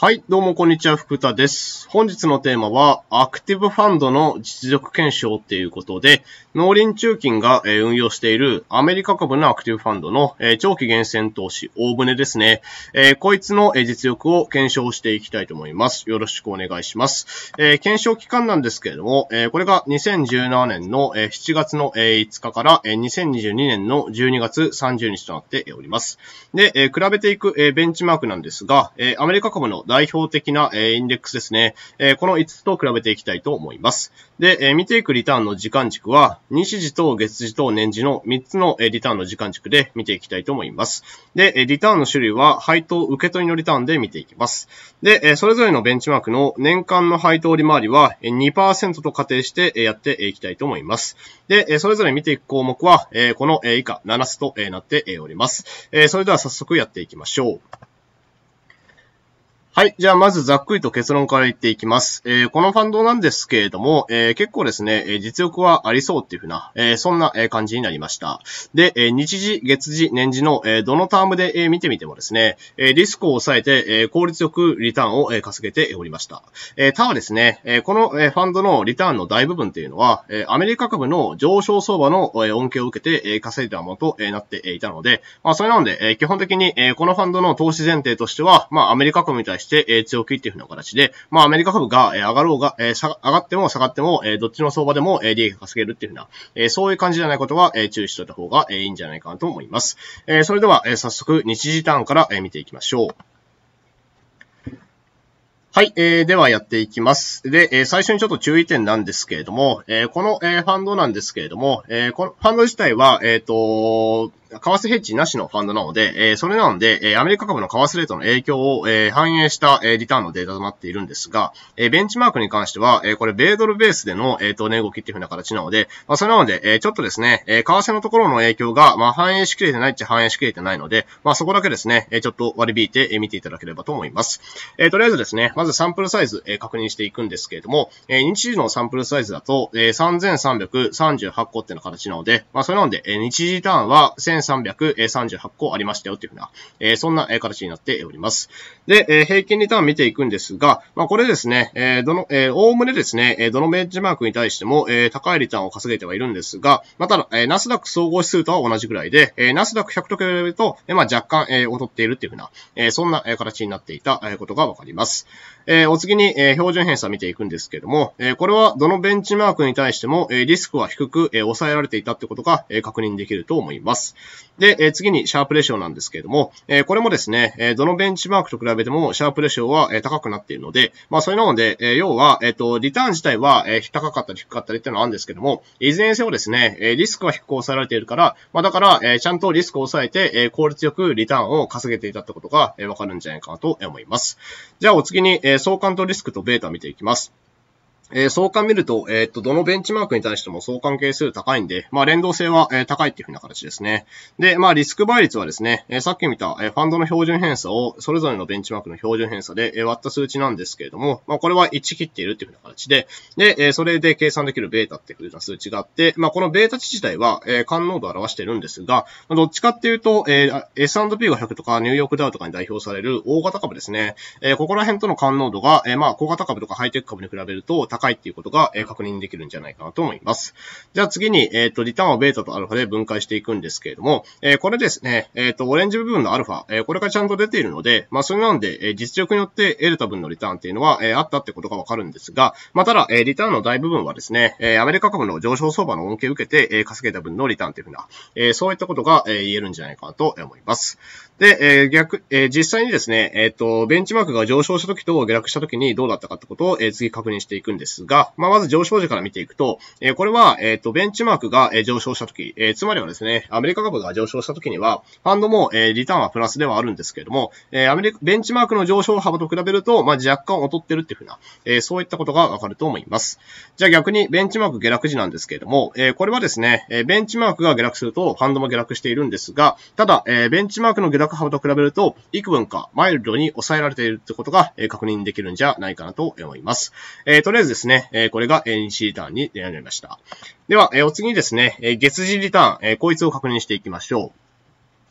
はい、どうもこんにちは、福田です。本日のテーマは、アクティブファンドの実力検証っていうことで、農林中金が運用しているアメリカ株のアクティブファンドの長期厳選投資、大船ですね。こいつの実力を検証していきたいと思います。よろしくお願いします。検証期間なんですけれども、これが2017年の7月の5日から2022年の12月30日となっております。で、比べていくベンチマークなんですが、アメリカ株の代表的な、えインデックスですね、えこの5つと比べていきたいと思います。で、え見ていくリターンの時間軸は、日時と月時と年次の3つの、えリターンの時間軸で見ていきたいと思います。で、えリターンの種類は、配当受け取りのリターンで見ていきます。で、えそれぞれのベンチマークの年間の配当利回りは2%と仮定してやっていきたいと思います。で、それぞれ見ていく項目は、この以下7つとなっております。それでは早速やっていきましょう。はい。じゃあ、まずざっくりと結論から言っていきます。えー、このファンドなんですけれども、えー、結構ですね、え実力はありそうっていうふうな、えー、そんな感じになりました。で、え日時、月次、年次の、えどのタームで、え見てみてもですね、えリスクを抑えて、え効率よくリターンを、え稼げておりました。えただですね、えこの、えファンドのリターンの大部分というのは、えアメリカ株の上昇相場の、え恩恵を受けて、え稼いだものと、えなっていたので、まあ、それなので、え基本的に、えこのファンドの投資前提としては、まあ、アメリカ株に対してして、え強気っていうふうな形で、まあ、アメリカ株が、え上がろうが、え上がっても下がっても、えどっちの相場でも、え利益が稼げるっていうふうな、えそういう感じじゃないことは、え注意しておいた方が、えいいんじゃないかなと思います。えそれでは、え早速、日時ターンから、え見ていきましょう。はい、えー、ではやっていきます。で、えー、最初にちょっと注意点なんですけれども、えー、この、えー、ファンドなんですけれども、えー、このファンド自体は、えっ、ー、と、為替ヘッジなしのファンドなので、えー、それなので、えー、アメリカ株の為替レートの影響を、えー、反映した、えー、リターンのデータとなっているんですが、えー、ベンチマークに関しては、えー、これ、米ドルベースでの、えー、と、値動きっていうふうな形なので、まあ、それなので、えー、ちょっとですね、えー、為替のところの影響が、まあ、反映しきれてないっちゃ反映しきれてないので、まあ、そこだけですね、えー、ちょっと割り引いて、えー、見ていただければと思います。えー、とりあえずですね、まずサンプルサイズ、えー、確認していくんですけれども、えー、日時のサンプルサイズだと、えー、3338個っていうな形なので、まあ、それなので、えー、日時ターンは1338個ありましたよというふうな、えそんな形になっております。で、え平均リターン見ていくんですが、まあ、これですね、えどの、えおおむねですね、えどのベンチマークに対しても、え高いリターンを稼げてはいるんですが、まあ、ただ、えナスダック総合指数とは同じぐらいで、えナスダック100と比べると、えまあ、若干、え劣っているっていうふうな、えそんな形になっていたことがわかります。えー、お次に、えー、標準偏差見ていくんですけども、えー、これはどのベンチマークに対しても、えリスクは低く、え抑えられていたってことが、え確認できると思います。で、え次にシャープレシオなんですけれども、えこれもですね、えどのベンチマークと比べてもシャープレシオは、え高くなっているので、まあそういうので、え要は、えっ、と、リターン自体は、え高かったり低かったりっていうのはあるんですけども、いずれにせよですね、えリスクは低く抑えられているから、まあだから、えちゃんとリスクを抑えて、え効率よくリターンを稼げていたってことが、えわかるんじゃないかなと思います。じゃあお次に、え相関とリスクとベータ見ていきます。えー、相関見ると、えー、っと、どのベンチマークに対しても相関係数高いんで、まあ、連動性は、えー、高いっていうふうな形ですね。で、まあ、リスク倍率はですね、えさっき見た、えファンドの標準偏差を、それぞれのベンチマークの標準偏差で、え割った数値なんですけれども、まあ、これは1切っているっていうふうな形で、で、えそれで計算できるベータっていうふうな数値があって、まあ、このベータ値自体は、え感濃度を表してるんですが、まあ、どっちかっていうと、え S&P 500とかニューヨークダウとかに代表される大型株ですね、えここら辺との感濃度が、えまあ、小型株とかハイテク株に比べると、高いっていうことが、え確認できるんじゃないかなと思います。じゃあ次に、えっ、ー、と、リターンをベータとアルファで分解していくんですけれども、えー、これですね、えっ、ー、と、オレンジ部分のアルファ、えこれがちゃんと出ているので、まあ、それなんで、え実力によって得れた分のリターンっていうのは、えあったってことがわかるんですが、まあ、ただ、えリターンの大部分はですね、えアメリカ株の上昇相場の恩恵を受けて、え稼げた分のリターンというふうな、えそういったことが、え言えるんじゃないかなと思います。で、え逆、え実際にですね、えっ、と、ベンチマークが上昇した時と下落した時にどうだったかってことを、え次確認していくんですですが、まあ、まず上昇時から見ていくと、えこれは、えっ、と、ベンチマークが上昇した時、き、えつまりはですね、アメリカ株が上昇した時には、ファンドも、えリターンはプラスではあるんですけれども、えアメリカ、ベンチマークの上昇幅と比べると、まあ、若干劣ってるっていうふうな、えそういったことがわかると思います。じゃあ逆に、ベンチマーク下落時なんですけれども、えこれはですね、えベンチマークが下落すると、ファンドも下落しているんですが、ただ、えベンチマークの下落幅と比べると、幾分かマイルドに抑えられているってことが、え確認できるんじゃないかなと思います。えとりあえずですね、えこれが、NC リターンになりました。では、えお次にですね、え月次リターン、えこいつを確認していきましょう。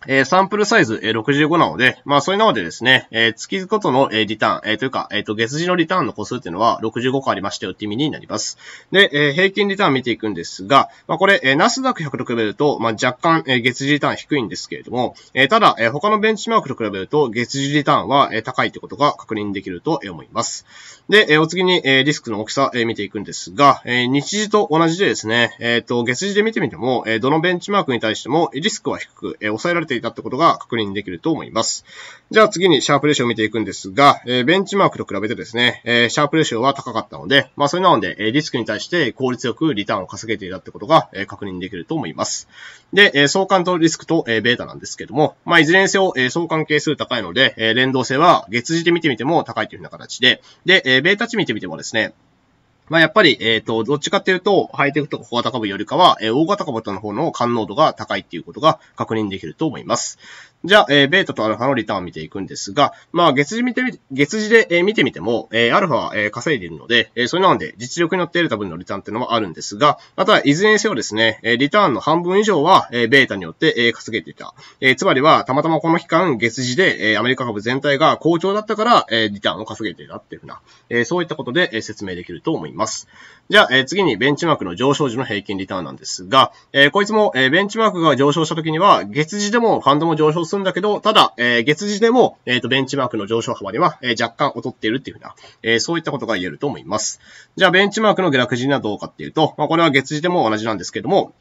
えサンプルサイズ、え65なので、まあ、それなのでですね、え月ごとの、えリターン、えというか、えっ、と、月次のリターンの個数っていうのは65個ありましたよって意味になります。で、え平均リターン見ていくんですが、まあ、これ、えナスダック100と比べると、まあ、若干、え月次リターン低いんですけれども、えただ、え他のベンチマークと比べると、月次リターンは、え高いってことが確認できると思います。で、えお次に、えリスクの大きさ、え見ていくんですが、え日時と同じでですね、えっ、と、月次で見てみても、えどのベンチマークに対しても、リスクは低く、え抑えられているいたってことが確認できると思います。じゃあ次にシャープレシオを見ていくんですが、えー、ベンチマークと比べてですね、えー、シャープレシオは高かったので、まあそれなので、えリスクに対して効率よくリターンを稼げていたってことが、え確認できると思います。で、え相関とリスクと、えベータなんですけども、まあいずれにせよ、えー、相関係数高いので、え連動性は月次で見てみても高いというような形で、で、えベータ値見てみてもですね、まあ、やっぱり、えっ、ー、と、どっちかっていうと、ハイテクとか小型株よりかは、えー、大型株との方の感濃度が高いっていうことが確認できると思います。じゃあ、えー、ベータとアルファのリターンを見ていくんですが、まあ、月次見てみ、月次で、えー、見てみても、えー、アルファは、えー、稼いでいるので、えー、それなので、実力によって得た分のリターンっていうのもあるんですが、また、いずれにせよですね、えー、リターンの半分以上は、えー、ベータによって、えー、稼げていた。えー、つまりは、たまたまこの期間、月次で、えー、アメリカ株全体が好調だったから、えー、リターンを稼げていたっていうふうな、えー、そういったことで、えー、説明できると思います。じゃあ、えー、次にベンチマークの上昇時の平均リターンなんですが、えー、こいつも、えー、ベンチマークが上昇した時には、月次でもファンドも上昇するんだけど、ただ、えー、月次でも、えっ、ー、と、ベンチマークの上昇幅では、えー、若干劣っているっていうふうな、えー、そういったことが言えると思います。じゃあ、ベンチマークの下落時にはどうかっていうと、まあ、これは月次でも同じなんですけども、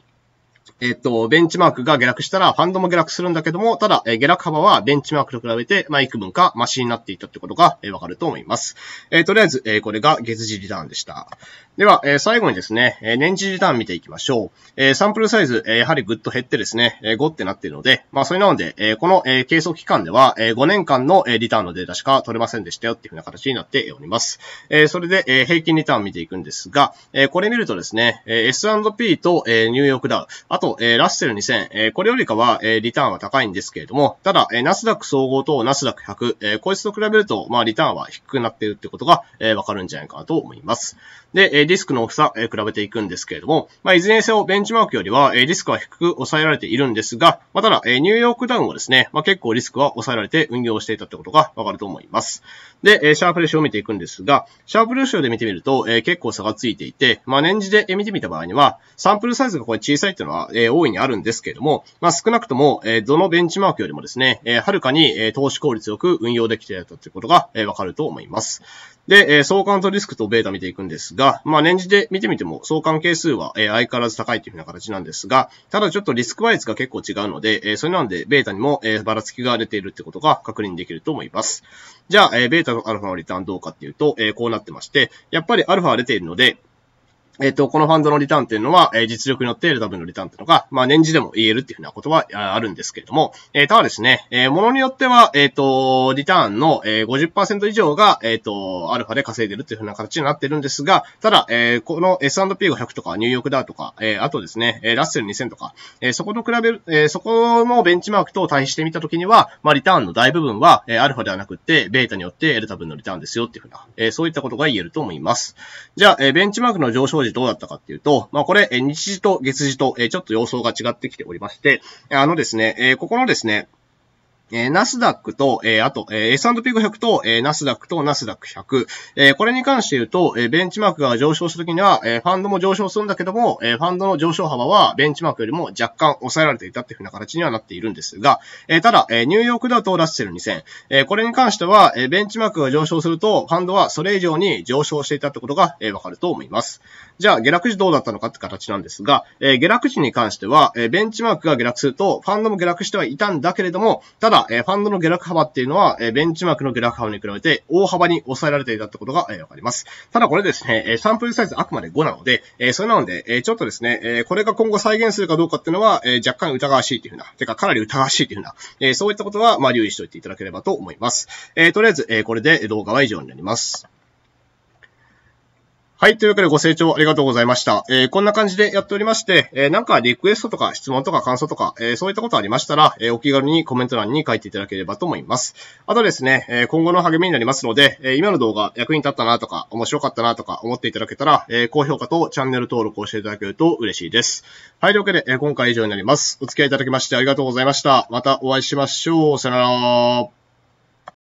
えっと、ベンチマークが下落したら、ファンドも下落するんだけども、ただ、え下落幅はベンチマークと比べて、まあ、幾分かマシになっていたってことが、えわかると思います。えとりあえず、えこれが月次リターンでした。では、え最後にですね、え年次リターン見ていきましょう。えサンプルサイズ、えやはりぐっと減ってですね、え5ってなっているので、まあ、それなので、えこの、え計測期間では、え5年間の、えリターンのデータしか取れませんでしたよっていうふうな形になっております。えそれで、え平均リターン見ていくんですが、えこれ見るとですね、え S&P と、えニューヨークダウ、あとと、えー、ラッセル2000、えー、これよりかは、えー、リターンは高いんですけれども、ただ、えー、ナスダック総合とナスダック100、えー、こいつと比べると、まあ、リターンは低くなっているってことが、えー、わかるんじゃないかなと思います。で、えー、デスクの大きさ、えー、比べていくんですけれども、まあ、いずれにせよ、ベンチマークよりは、えー、リスクは低く抑えられているんですが、まあ、ただ、えー、ニューヨークダウンをですね、まあ、結構リスクは抑えられて運用していたってことがわかると思います。で、えー、シャープレシオを見ていくんですが、シャープレシオで見てみると、えー、結構差がついていて、まあ、年次で見てみた場合には、サンプルサイズがこれ小さいっていうのは、えー、大いにあるんですけれども、まあ、少なくとも、えー、どのベンチマークよりもですね、えー、はるかに、えー、投資効率よく運用できていたということが、えー、わかると思います。で、えー、相関とリスクとベータ見ていくんですが、まあ、年次で見てみても相関係数は、えー、相変わらず高いというふうな形なんですが、ただちょっとリスクイズが結構違うので、えー、それなんで、ベータにも、えー、ばらつきが出ているってことが確認できると思います。じゃあ、えー、ベータとアルファのリターンどうかっていうと、えー、こうなってまして、やっぱりアルファは出ているので、えっ、ー、と、このファンドのリターンっていうのは、えー、実力によって得るためのリターンっていうのが、まあ、年次でも言えるっていうふうなことはあるんですけれども、えー、ただですね、えー、ものによっては、えっ、ー、と、リターンの、えー、50%以上が、えっ、ー、と、アルファで稼いでるっていうふうな形になってるんですが、ただ、えー、この S&P500 とか、ニューヨークダーとか、えー、あとですね、ラッセル2000とか、えー、そこと比べる、えー、そこのベンチマークと対比してみたときには、まあ、リターンの大部分は、えー、アルファではなくて、ベータによって得るためのリターンですよっていうふうな、えー、そういったことが言えると思います。じゃあ、えー、ベンチマークの上昇時どうだったかっていうと、まあこれ、日時と月時と、えちょっと様相が違ってきておりまして、あのですね、えここのですね、えー、ナスダックと、えー、あと、えー、S&P500 と、えー、ナスダックとナスダック100。えー、これに関して言うと、えー、ベンチマークが上昇ると時には、えー、ファンドも上昇するんだけども、えー、ファンドの上昇幅はベンチマークよりも若干抑えられていたっていうふうな形にはなっているんですが、えー、ただ、えー、ニューヨークだとラッセル2000。えー、これに関しては、えー、ベンチマークが上昇すると、ファンドはそれ以上に上昇していたってことが、えー、わかると思います。じゃあ、下落時どうだったのかって形なんですが、えー、下落時に関しては、えー、ベンチマークが下落すると、ファンドも下落してはいたんだけれども、ただ、だ、えー、ファンドの下落幅っていうのは、えー、ベンチマークの下落幅に比べて大幅に抑えられていたってことが、えー、わかります。ただこれですね、えー、サンプルサイズあくまで5なので、えー、それなので、えー、ちょっとですね、えー、これが今後再現するかどうかっていうのは、えー、若干疑わしいっていうふうな、てかかなり疑わしいっていうふうな、えー、そういったことは、まあ、留意しておいていただければと思います。えー、とりあえず、えー、これで動画は以上になります。はい。というわけでご清聴ありがとうございました。えー、こんな感じでやっておりまして、えー、なんかリクエストとか質問とか感想とか、えー、そういったことありましたら、えお気軽にコメント欄に書いていただければと思います。あとですね、え今後の励みになりますので、え今の動画役に立ったなとか、面白かったなとか思っていただけたら、え高評価とチャンネル登録をしていただけると嬉しいです。はい。というわけで、え今回以上になります。お付き合いいただきましてありがとうございました。またお会いしましょう。さよなら。